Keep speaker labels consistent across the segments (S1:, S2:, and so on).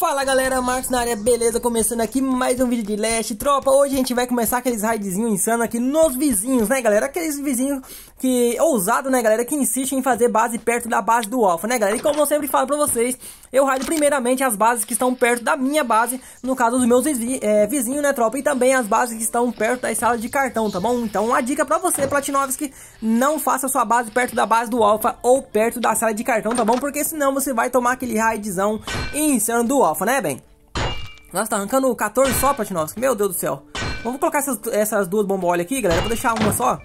S1: Fala galera, Marcos na área, beleza? Começando aqui mais um vídeo de Leste. Tropa, hoje a gente vai começar aqueles raidzinhos insanos aqui nos vizinhos, né galera? Aqueles vizinhos que, ousado, né galera, que insistem em fazer base perto da base do Alpha, né galera? E como eu sempre falo pra vocês, eu raido primeiramente as bases que estão perto da minha base, no caso dos meus é, vizinhos, né tropa? E também as bases que estão perto das salas de cartão, tá bom? Então uma dica pra você, Platinovski, não faça sua base perto da base do Alpha ou perto da sala de cartão, tá bom? Porque senão você vai tomar aquele raidzão insano do Alpha alfa, né, bem? Nossa, tá arrancando 14 só, nós Meu Deus do céu. Vamos colocar essas, essas duas bombas aqui, galera. Vou deixar uma só.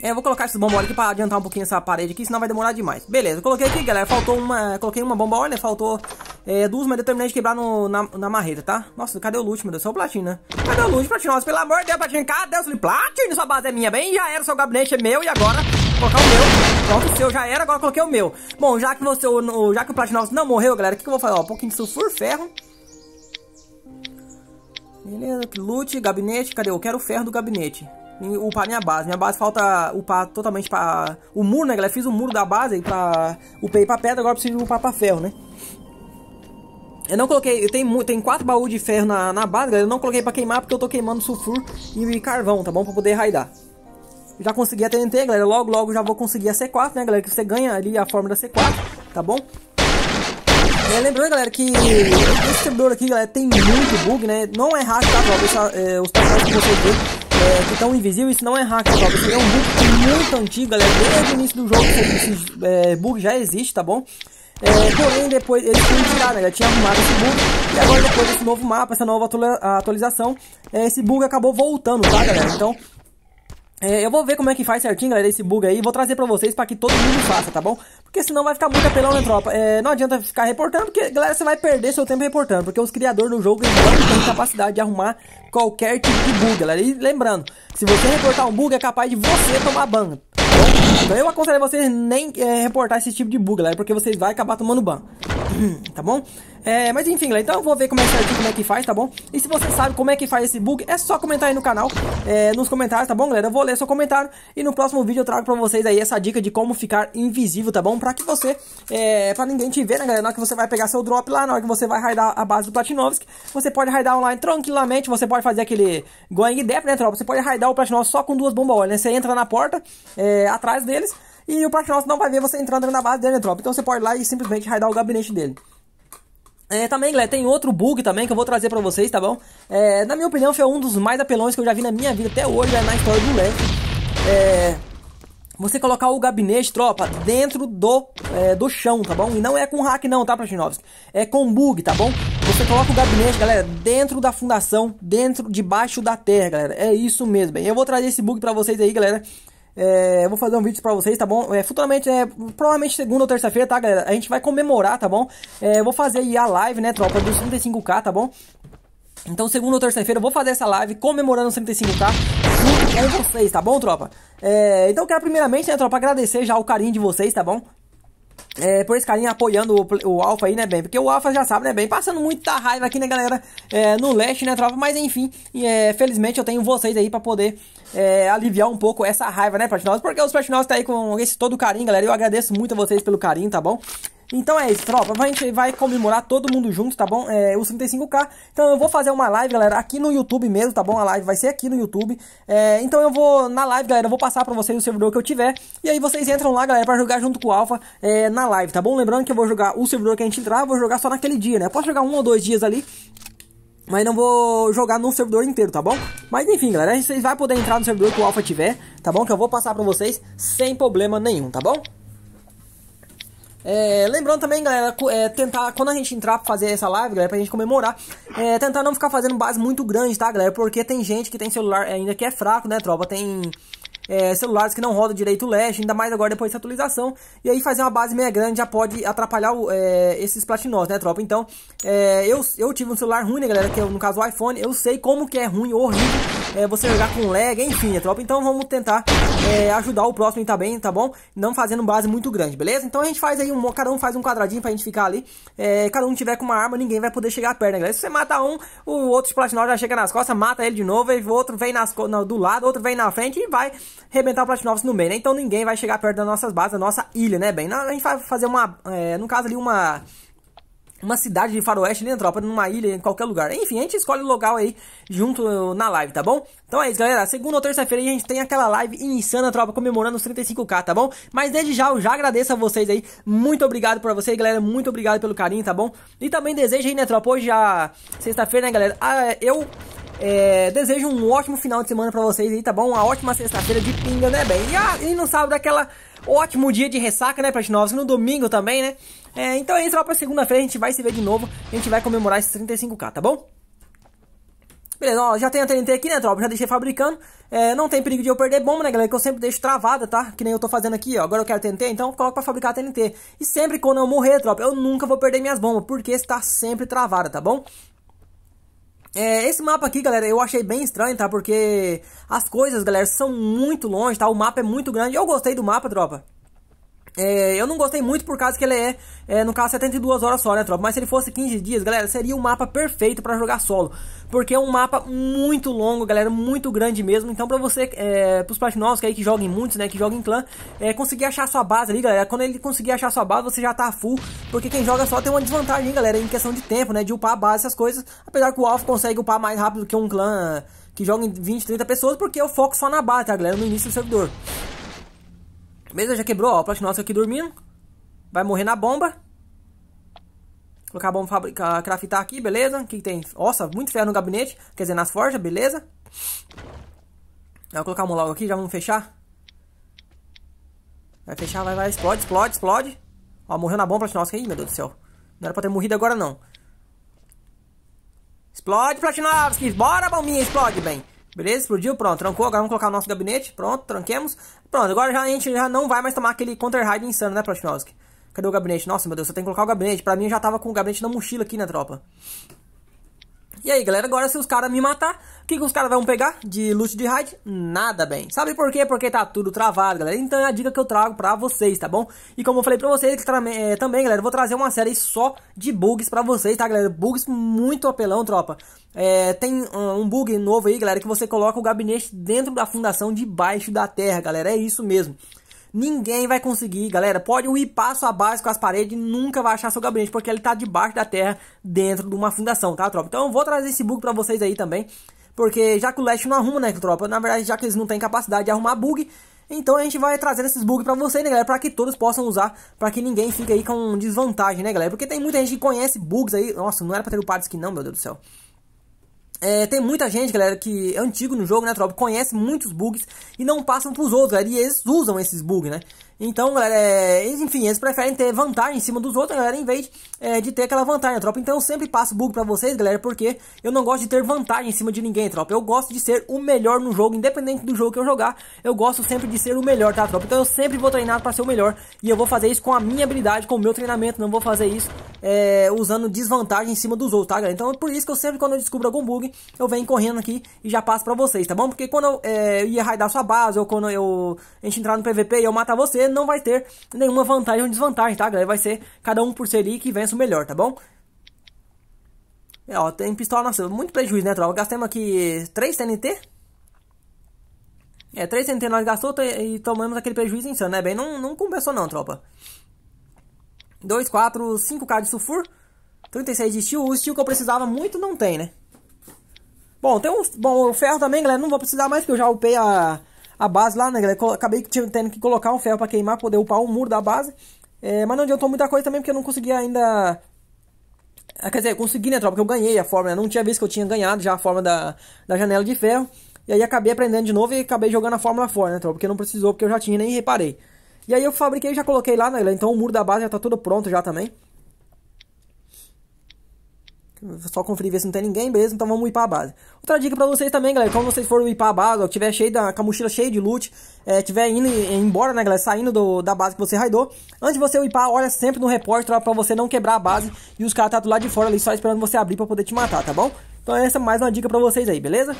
S1: É, vou colocar essas bombas aqui pra adiantar um pouquinho essa parede aqui, senão vai demorar demais. Beleza, coloquei aqui, galera. Faltou uma... Coloquei uma bomba faltou é, duas, mas determinei de quebrar no, na, na marreta, tá? Nossa, cadê o loot, meu Deus? Só o platino, né? Cadê o loot, platino? nós pelo amor de Deus, platino. Cadê o Platino, sua base é minha, bem? Já era, seu gabinete é meu e agora colocar o meu. Pronto, o seu, já era, agora coloquei o meu. Bom, já que você, o, já que o Platinox não morreu, galera, o que, que eu vou fazer? Ó, um pouquinho de sulfur, ferro. Beleza, loot, gabinete, cadê? Eu quero o ferro do gabinete. E upar minha base. Minha base falta upar totalmente pra... O muro, né, galera? Fiz o muro da base aí pra... Upei pra pedra, agora preciso upar pra ferro, né? Eu não coloquei, eu tenho, tem quatro baús de ferro na, na base, galera. Eu não coloquei pra queimar porque eu tô queimando sulfur e, e carvão, tá bom? Pra poder raidar. Já consegui a TNT, galera. Logo, logo já vou conseguir a C4, né, galera? Que você ganha ali a forma da C4, tá bom? É, lembrando, galera, que esse servidor aqui, galera, tem muito bug, né? Não é hack, tá? Vou é, os personagens que vocês vê é, que estão invisíveis, isso não é hack, tá? Isso é um bug muito antigo, galera. Desde o início do jogo, esse é, bug já existe, tá bom? É, porém, depois eles tinham tirar, né? Já tinha arrumado esse bug. E agora, depois desse novo mapa, essa nova atualização, é, esse bug acabou voltando, tá, galera? Então, é, eu vou ver como é que faz certinho, galera, esse bug aí. Vou trazer pra vocês pra que todo mundo faça, tá bom? Porque senão vai ficar muito apelão, né, tropa? É, não adianta ficar reportando, porque, galera, você vai perder seu tempo reportando. Porque os criadores do jogo, eles não têm capacidade de arrumar qualquer tipo de bug, galera. E lembrando, se você reportar um bug, é capaz de você tomar ban. Então eu aconselho vocês nem é, reportar esse tipo de bug, galera, porque vocês vão acabar tomando ban. tá bom? É, mas enfim, então eu vou ver como é, certinho, como é que faz, tá bom? E se você sabe como é que faz esse bug, é só comentar aí no canal, é, nos comentários, tá bom, galera? Eu vou ler seu comentário e no próximo vídeo eu trago pra vocês aí essa dica de como ficar invisível, tá bom? Pra que você, é, pra ninguém te ver, né, galera? Na hora que você vai pegar seu drop lá, na hora que você vai raidar a base do Platinovsk, você pode raidar online tranquilamente, você pode fazer aquele going deep né, tropa? Você pode raidar o Platinovsk só com duas bombas olha né? Você entra na porta, é, atrás deles... E o Proxmox não vai ver você entrando na base dele, tropa. Então você pode ir lá e simplesmente raidar o gabinete dele. É, também, galera, tem outro bug também que eu vou trazer pra vocês, tá bom? É, na minha opinião, foi um dos mais apelões que eu já vi na minha vida até hoje, é na história do LED. É, você colocar o gabinete, tropa, dentro do, é, do chão, tá bom? E não é com hack não, tá, Platinovski? É com bug, tá bom? Você coloca o gabinete, galera, dentro da fundação, dentro, debaixo da terra, galera. É isso mesmo, bem. Eu vou trazer esse bug pra vocês aí, galera. É, eu vou fazer um vídeo pra vocês, tá bom? É, futuramente, né? provavelmente segunda ou terça-feira, tá, galera? A gente vai comemorar, tá bom? É, eu vou fazer aí a live, né, tropa, dos 35k, tá bom? Então, segunda ou terça-feira, eu vou fazer essa live comemorando os 35k junto com vocês, tá bom, tropa? É, então, eu quero primeiramente, né, tropa, agradecer já o carinho de vocês, tá bom? É, por esse carinho apoiando o, o Alpha aí, né, bem? Porque o Alpha já sabe, né, bem? Passando muita raiva aqui, né, galera? É, no leste, né, tropa? Mas enfim, é, felizmente eu tenho vocês aí pra poder é, aliviar um pouco essa raiva, né, Platinos? Porque os Platinos tá aí com esse todo carinho, galera. Eu agradeço muito a vocês pelo carinho, tá bom? Então é isso, tropa. A gente vai comemorar todo mundo junto, tá bom? É, os 35k. Então eu vou fazer uma live, galera, aqui no YouTube mesmo, tá bom? A live vai ser aqui no YouTube. É, então eu vou, na live, galera, eu vou passar pra vocês o servidor que eu tiver. E aí vocês entram lá, galera, pra jogar junto com o Alpha é, na live, tá bom? Lembrando que eu vou jogar o servidor que a gente entrar, eu vou jogar só naquele dia, né? Eu posso jogar um ou dois dias ali, mas não vou jogar no servidor inteiro, tá bom? Mas enfim, galera, vocês vão poder entrar no servidor que o Alpha tiver, tá bom? Que eu vou passar pra vocês sem problema nenhum, tá bom? É, lembrando também, galera, é, tentar, quando a gente entrar pra fazer essa live, galera, pra gente comemorar, é, tentar não ficar fazendo base muito grande, tá, galera? Porque tem gente que tem celular é, ainda que é fraco, né, tropa? Tem é, celulares que não rodam direito o leste, ainda mais agora depois dessa atualização. E aí fazer uma base meia grande já pode atrapalhar o, é, esses platinós, né, tropa? Então, eu, eu tive um celular ruim, né, galera, que é, no caso o iPhone, eu sei como que é ruim, horrível é, você jogar com lag, enfim, né, tropa? Então vamos tentar é, ajudar o próximo também, tá, tá bom? Não fazendo base muito grande, beleza? Então a gente faz aí, um, cada um faz um quadradinho pra gente ficar ali. É, cada um tiver com uma arma, ninguém vai poder chegar perto, né, galera? Se você mata um, o outro Splatinol já chega nas costas, mata ele de novo, o outro vem nas, do lado, outro vem na frente e vai arrebentar o Platinovs no meio, né? Então ninguém vai chegar perto das nossas bases, da nossa ilha, né, bem? A gente vai fazer uma, é, no caso ali, uma uma cidade de faroeste, né, tropa, numa ilha, em qualquer lugar. Enfim, a gente escolhe o local aí junto na live, tá bom? Então é isso, galera. Segunda ou terça-feira a gente tem aquela live insana, tropa, comemorando os 35k, tá bom? Mas desde já, eu já agradeço a vocês aí. Muito obrigado pra vocês, galera. Muito obrigado pelo carinho, tá bom? E também desejo aí, né, tropa? Hoje já sexta-feira, né, galera? Ah, eu... É, desejo um ótimo final de semana pra vocês aí, tá bom? Uma ótima sexta-feira de pinga, né, bem? E, ah, e no sábado, aquela ótimo dia de ressaca, né, novos No domingo também, né? É, então aí lá pra segunda-feira, a gente vai se ver de novo. A gente vai comemorar esses 35k, tá bom? Beleza, ó, já tem a TNT aqui, né, tropa? Já deixei fabricando. É, não tem perigo de eu perder bomba, né, galera? Que eu sempre deixo travada, tá? Que nem eu tô fazendo aqui, ó. Agora eu quero TNT, então coloco pra fabricar a TNT. E sempre quando eu morrer, tropa, eu nunca vou perder minhas bombas, porque está sempre travada, tá bom? É, esse mapa aqui, galera, eu achei bem estranho, tá? Porque as coisas, galera, são muito longe, tá? O mapa é muito grande. Eu gostei do mapa, tropa. É, eu não gostei muito por causa que ele é, é, no caso, 72 horas só, né, tropa? Mas se ele fosse 15 dias, galera, seria o mapa perfeito para jogar solo. Porque é um mapa muito longo, galera, muito grande mesmo. Então, pra você, é, pros platinos que aí que jogam muitos, né, que jogam em clã, é, conseguir achar sua base ali, galera. Quando ele conseguir achar sua base, você já tá full. Porque quem joga só tem uma desvantagem, hein, galera, em questão de tempo, né, de upar a base, essas coisas. Apesar que o Alpha consegue upar mais rápido que um clã que joga em 20, 30 pessoas, porque eu foco só na base, tá, galera, no início do servidor. Beleza, já quebrou, ó. O Platinossa aqui dormindo. Vai morrer na bomba. Colocar a bomba fabricar, craftar aqui, beleza. O que, tem? Nossa, muito ferro no gabinete. Quer dizer, nas forjas, beleza. Vou colocar uma logo aqui, já vamos fechar. Vai fechar, vai, vai. Explode, explode, explode. Ó, morreu na bomba Platinossa. aí, meu Deus do céu. Não era pra ter morrido agora, não. Explode, Platinovski! Bora, bombinha, explode, bem. Beleza? Explodiu, pronto, trancou. Agora vamos colocar o nosso gabinete. Pronto, tranquemos. Pronto, agora já, a gente já não vai mais tomar aquele counter-hide insano, né, Prochnovski? Cadê o gabinete? Nossa, meu Deus, só tem que colocar o gabinete. Pra mim, eu já tava com o gabinete na mochila aqui, né, tropa? E aí, galera, agora se os caras me matar, o que, que os caras vão pegar de loot de raid? Nada bem. Sabe por quê? Porque tá tudo travado, galera. Então é a dica que eu trago pra vocês, tá bom? E como eu falei pra vocês é, também, galera, eu vou trazer uma série só de bugs pra vocês, tá, galera? Bugs muito apelão, tropa. É, tem ah, um bug novo aí, galera, que você coloca o gabinete dentro da fundação debaixo da terra, galera. É isso mesmo. Ninguém vai conseguir, galera. Pode ir passo a base com as paredes e nunca vai achar seu gabinete, porque ele tá debaixo da terra, dentro de uma fundação, tá, tropa? Então eu vou trazer esse bug pra vocês aí também, porque já que o Leste não arruma, né, tropa? Na verdade, já que eles não têm capacidade de arrumar bug, então a gente vai trazendo esses bugs pra vocês, né, galera? Pra que todos possam usar, pra que ninguém fique aí com desvantagem, né, galera? Porque tem muita gente que conhece bugs aí. Nossa, não era pra ter o padre que não, meu Deus do céu. É, tem muita gente, galera, que é antigo no jogo, né, Tropa? Conhece muitos bugs e não passam pros outros, galera. E eles usam esses bugs, né? Então, galera, é, enfim, eles preferem ter vantagem em cima dos outros, galera, em vez é, de ter aquela vantagem, tropa. Então, eu sempre passo bug pra vocês, galera, porque eu não gosto de ter vantagem em cima de ninguém, tropa. Eu gosto de ser o melhor no jogo, independente do jogo que eu jogar, eu gosto sempre de ser o melhor, tá, tropa? Então, eu sempre vou treinar pra ser o melhor e eu vou fazer isso com a minha habilidade, com o meu treinamento, não vou fazer isso é, usando desvantagem em cima dos outros, tá, galera? Então, é por isso que eu sempre, quando eu descubro algum bug, eu venho correndo aqui e já passo pra vocês, tá bom? Porque quando eu, é, eu ia raidar sua base ou quando eu, a gente entrar no PVP e eu matar você, não vai ter nenhuma vantagem ou desvantagem, tá, galera? Vai ser cada um por ser ali que vence o melhor, tá bom? É, ó, tem pistola, nossa, muito prejuízo, né, tropa? É, gastamos aqui 3 TNT. É, 3 TNT nós gastou e tomamos aquele prejuízo insano, né? Bem, não, não compensou não, tropa. 2, 4, 5k de sulfur. 36 de steel. O steel que eu precisava muito não tem, né? Bom, tem um Bom, o ferro também, galera, não vou precisar mais porque eu já upei a a base lá, né, galera? Acabei tendo que colocar um ferro para queimar, poder upar o um muro da base. É, mas não adiantou muita coisa também, porque eu não conseguia ainda... Ah, quer dizer, eu consegui, né, tropa? Porque eu ganhei a forma, né? Não tinha visto que eu tinha ganhado já a forma da, da janela de ferro. E aí acabei aprendendo de novo e acabei jogando a fórmula fora, né, tropa? Porque não precisou, porque eu já tinha nem reparei. E aí eu fabriquei, já coloquei lá, né, galera? Então o muro da base já tá todo pronto já também. Só conferir ver se não tem ninguém, beleza? Então vamos para a base. Outra dica pra vocês também, galera. Quando vocês forem para a base, ou tiver cheio da, com a mochila cheia de loot, é, tiver indo embora, né, galera? Saindo do, da base que você raidou. Antes de você upar, olha sempre no repórter para pra você não quebrar a base e os caras tá do lado de fora ali só esperando você abrir pra poder te matar, tá bom? Então essa é mais uma dica pra vocês aí, beleza?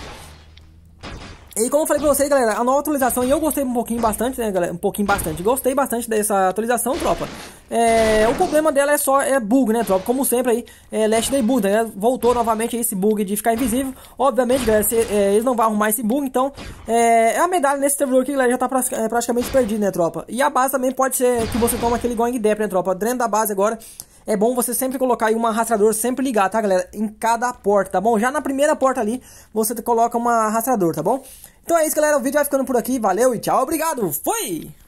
S1: E como eu falei pra vocês, galera, a nova atualização, e eu gostei um pouquinho bastante, né, galera? Um pouquinho bastante. Gostei bastante dessa atualização, tropa. É, o problema dela é só é bug, né, tropa? Como sempre aí, é Last Day Bug, né? Voltou novamente esse bug de ficar invisível. Obviamente, galera, se, é, eles não vão arrumar esse bug, então... É, é a medalha nesse servidor aqui, galera, já tá pra, é, praticamente perdida, né, tropa? E a base também pode ser que você toma aquele Going Dep, né, tropa? Dentro da base agora... É bom você sempre colocar aí um arrastador, sempre ligar, tá galera? Em cada porta, tá bom? Já na primeira porta ali, você coloca um arrastador, tá bom? Então é isso, galera. O vídeo vai ficando por aqui. Valeu e tchau. Obrigado. Fui!